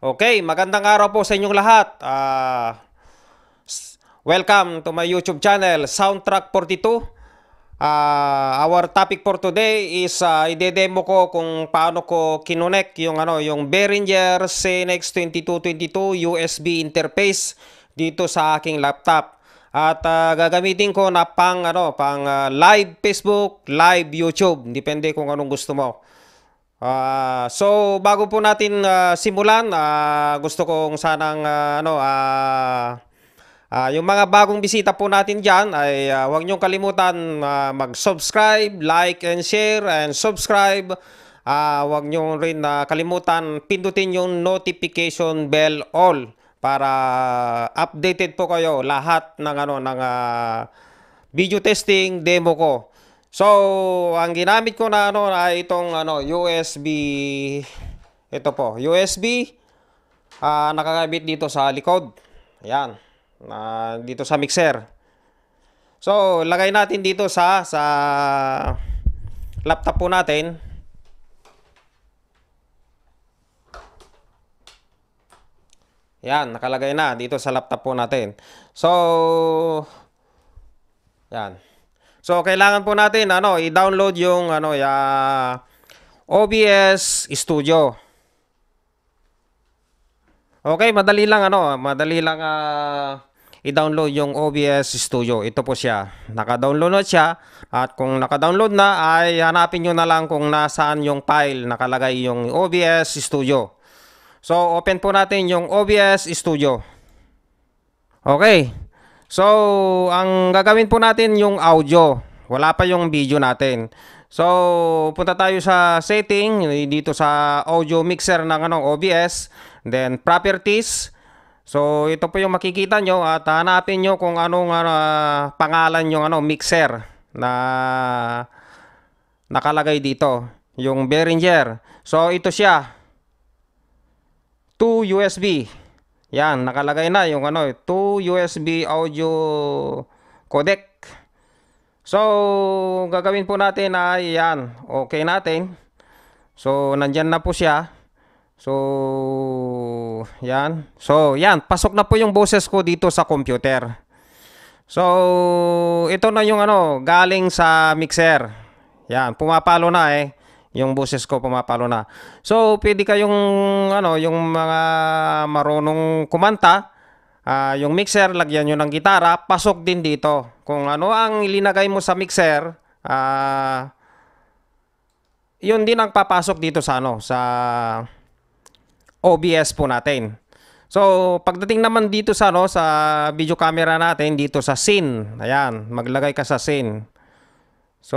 Okay, magandang araw po sa inyong lahat. Uh, welcome to my YouTube channel, Soundtrack 42. Uh, ah, our topic for today is uh, ide-demo ko kung paano ko kinonek yung ano yung Behringer CNX2222 USB interface dito sa aking laptop. At uh, gagamitin ko na pang ano, pang uh, live Facebook, live YouTube, depende kung anong gusto mo. Uh, so bago po natin uh, simulan, uh, gusto kong sanang uh, ano uh, uh, yung mga bagong bisita po natin diyan ay uh, huwag niyo kalimutan uh, mag-subscribe, like and share and subscribe. Uh, huwag niyo rin uh, kalimutan pindutin yung notification bell all para updated po kayo lahat ng ano ng uh, video testing demo ko. So, ang ginamit ko na ano ay itong ano USB ito po, USB uh, ah, nakakabit dito sa likod. Ayan. Uh, dito sa mixer. So, lagay natin dito sa sa laptop po natin. Yan, nakalagay na dito sa laptop po natin. So, yan. So kailangan po natin ano, i-download yung ano, uh, OBS Studio. Okay, madali lang ano, madali lang uh, i-download yung OBS Studio. Ito po siya. Naka-download na siya at kung naka-download na ay hanapin niyo na lang kung nasaan yung file nakalagay yung OBS Studio. So open po natin yung OBS Studio. Okay. So, ang gagawin po natin yung audio. Wala pa yung video natin. So, punta tayo sa setting eh, dito sa audio mixer ng ano, OBS, then properties. So, ito po yung makikita nyo at hanapin nyo kung anong uh, pangalan yung ano, mixer na nakalagay dito, yung Behringer. So, ito siya. 2 USB. Yan, nakalagay na yung ano, 2 USB audio codec. So, gagawin po natin ay yan, okay natin. So, nandyan na po siya. So, yan. So, yan, pasok na po yung boses ko dito sa computer. So, ito na yung ano, galing sa mixer. Yan, pumapalo na eh yung boses ko pumapalo na. So, pwede kayong ano, yung mga marunong kumanta, uh, yung mixer, lagyan nyo ng gitara, pasok din dito. Kung ano ang ilinagay mo sa mixer, uh, yun din ang papasok dito sa ano, sa OBS po natin. So, pagdating naman dito sa ano, sa video camera natin, dito sa scene. Ayan, maglagay ka sa scene. So,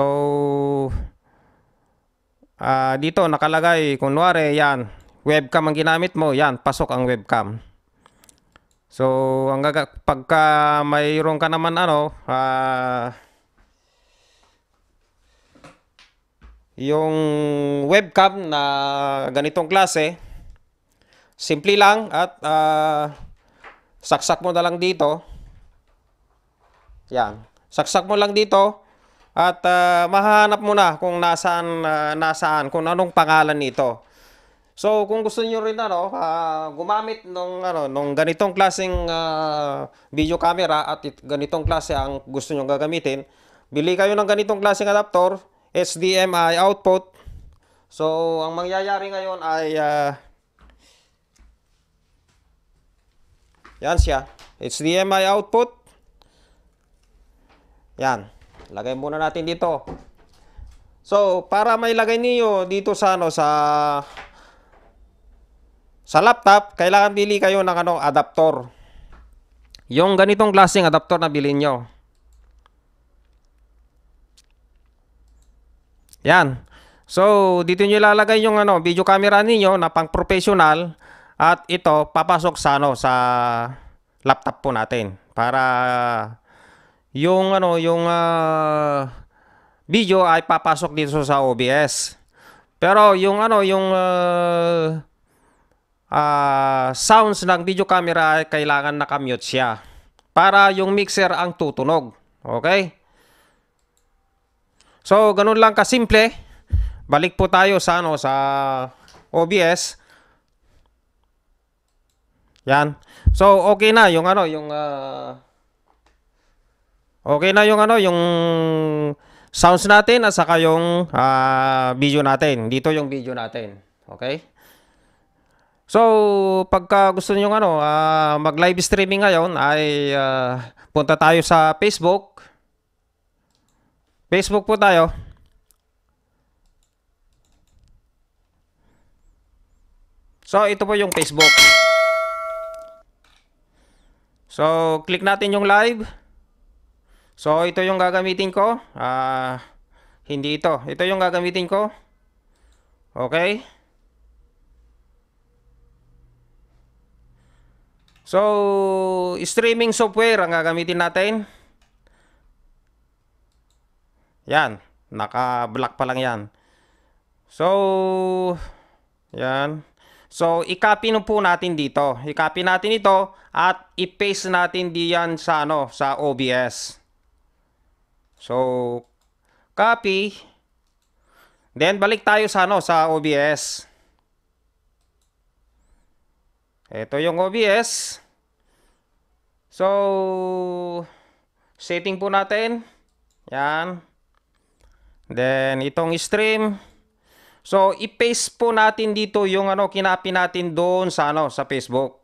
uh, dito nakalagay, kunwari, yan, webcam ang ginamit mo, yan, pasok ang webcam. So, ang pagka mayroon ka naman ano, uh, yung webcam na ganitong klase, simple lang at uh, saksak mo na lang dito. Yan. Saksak mo lang dito. At uh, ah, mahanap mo na kung nasaan, uh, nasaan, kung anong pangalan nito. So, kung gusto niyo rin ano, uh, gumamit ng ano, nung ganitong klaseng uh, video camera at it, ganitong klase ang gusto niyo gagamitin, bili kayo ng ganitong klaseng adapter, HDMI output. So, ang mangyayari ngayon ay uh, Yan siya, HDMI output. Yan. Lagay muna natin dito. So, para may lagay niyo dito sa ano sa sa laptop, kailangan bili kayo ng ano, adapter. Yung ganitong klaseng adapter na bilhin niyo. Yan. So, dito niyo ilalagay yung ano, video camera niyo na pang professional at ito papasok sa ano sa laptop po natin para yung ano, yung uh, video ay papasok dito sa OBS. Pero yung ano, yung uh, uh, sounds ng video camera ay kailangan nakamute siya para yung mixer ang tutunog. Okay? So, ganun lang ka simple. Balik po tayo sa ano sa OBS. Yan. So, okay na yung ano, yung uh, Okay na yung ano, yung sounds natin at saka yung uh, video natin. Dito yung video natin. Okay? So, pagka gusto niyo ano, uh, mag-live streaming ngayon ay uh, punta tayo sa Facebook. Facebook po tayo. So, ito po yung Facebook. So, click natin yung live. So, ito yung gagamitin ko. Ah, uh, hindi ito. Ito yung gagamitin ko. Okay? So, streaming software ang gagamitin natin. Yan. Naka-black pa lang yan. So, yan. So, i-copy no po natin dito. I-copy natin ito at i-paste natin diyan sa, ano, sa OBS. So, copy. Then, balik tayo sa, ano, sa OBS. Ito yung OBS. So, setting po natin. Yan. Then, itong stream. So, i-paste po natin dito yung ano, kinapi natin doon sa, ano, sa Facebook.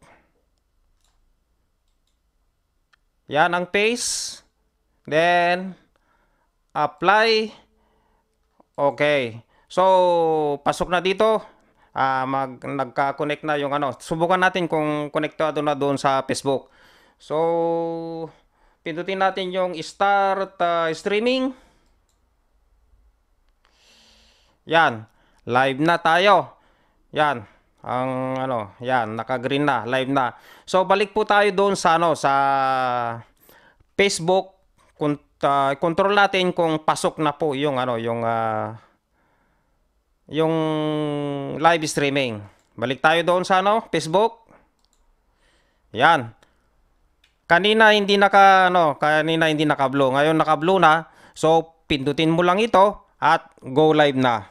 Yan ang paste. Then, apply. Okay. So, pasok na dito. Uh, mag, nagka-connect na yung ano. Subukan natin kung konektado na doon sa Facebook. So, pindutin natin yung start uh, streaming. Yan. Live na tayo. Yan. Ang ano, yan, naka-green na, live na. So balik po tayo doon sa ano sa Facebook kung uh, control natin kung pasok na po yung ano yung uh, yung live streaming. Balik tayo doon sa ano, Facebook. Yan. Kanina hindi naka ano, kanina hindi naka-blue. Ngayon naka-blue na. So pindutin mo lang ito at go live na.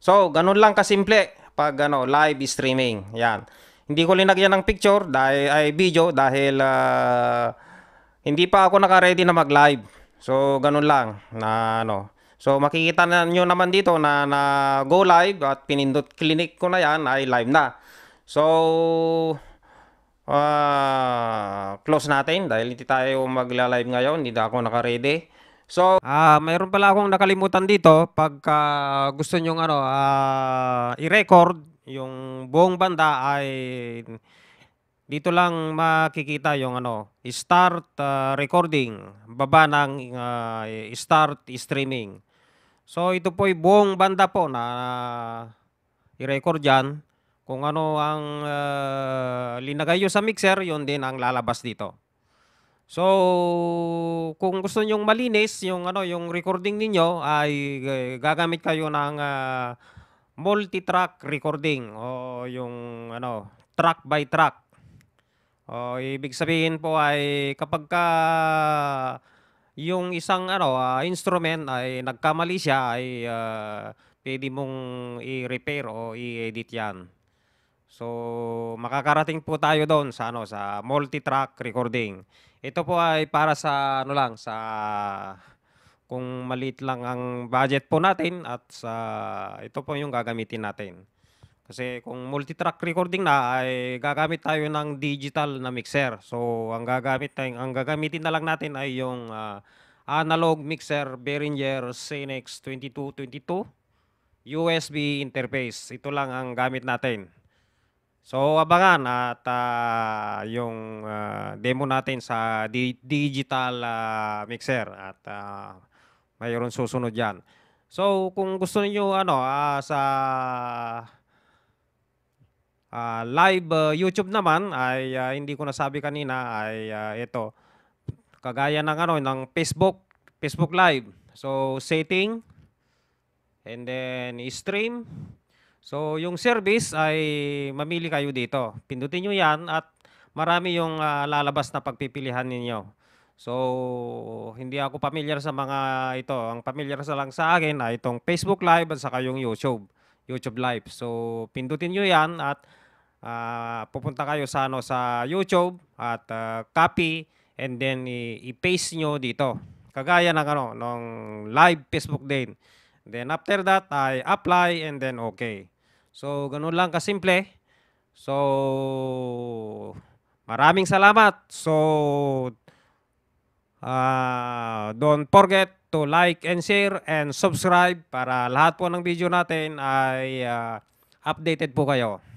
So ganun lang kasimple pag ano, live streaming. Yan. Hindi ko linagyan ng picture dahil ay video dahil uh, hindi pa ako naka-ready na mag-live. So, ganun lang na ano. So, makikita niyo naman dito na, na go live at pinindot clinic ko na yan ay live na. So, uh, close natin dahil hindi tayo magla-live ngayon. Hindi ako naka-ready. So, ah, uh, mayroon pala akong nakalimutan dito pag uh, gusto niyo ano, uh, i-record yung buong banda ay dito lang makikita yung ano, start uh, recording, baba ng uh, start streaming. So ito po ay buong banda po na uh, i-record dyan. Kung ano ang uh, ah, linagayo sa mixer, yun din ang lalabas dito. So, kung gusto niyo malinis yung ano, yung recording ninyo ay gagamit kayo ng uh, multi-track recording o yung ano, track by track. Oh, ibig sabihin po ay kapag ka yung isang ano, ah, instrument ay nagkamali siya ay ah, pwede mong i-repair o i-edit 'yan. So, makakarating po tayo doon sa ano sa multi-track recording. Ito po ay para sa ano lang sa kung maliit lang ang budget po natin at sa ito po yung gagamitin natin. Kasi kung multitrack recording na ay gagamit tayo ng digital na mixer. So ang gagamit ang gagamitin na lang natin ay yung uh, analog mixer Behringer Cenex 2222 USB interface. Ito lang ang gamit natin. So abangan at uh, yung uh, demo natin sa di- digital uh, mixer at uh, mayroon susunod yan. So kung gusto niyo ano uh, sa Uh, live uh, YouTube naman ay uh, hindi ko nasabi kanina ay uh, ito kagaya ng ano ng Facebook Facebook Live. So setting and then stream. So yung service ay mamili kayo dito. Pindutin niyo 'yan at marami yung uh, lalabas na pagpipilihan ninyo. So hindi ako familiar sa mga ito. Ang familiar sa lang sa akin ay itong Facebook Live at saka yung YouTube. YouTube Live. So pindutin niyo 'yan at uh, pupunta kayo sa ano sa YouTube at uh, copy and then i-paste nyo dito. Kagaya ng ano nung live Facebook din. Then after that I apply and then okay. So ganun lang ka simple. So maraming salamat. So uh, don't forget to like and share and subscribe para lahat po ng video natin ay uh, updated po kayo.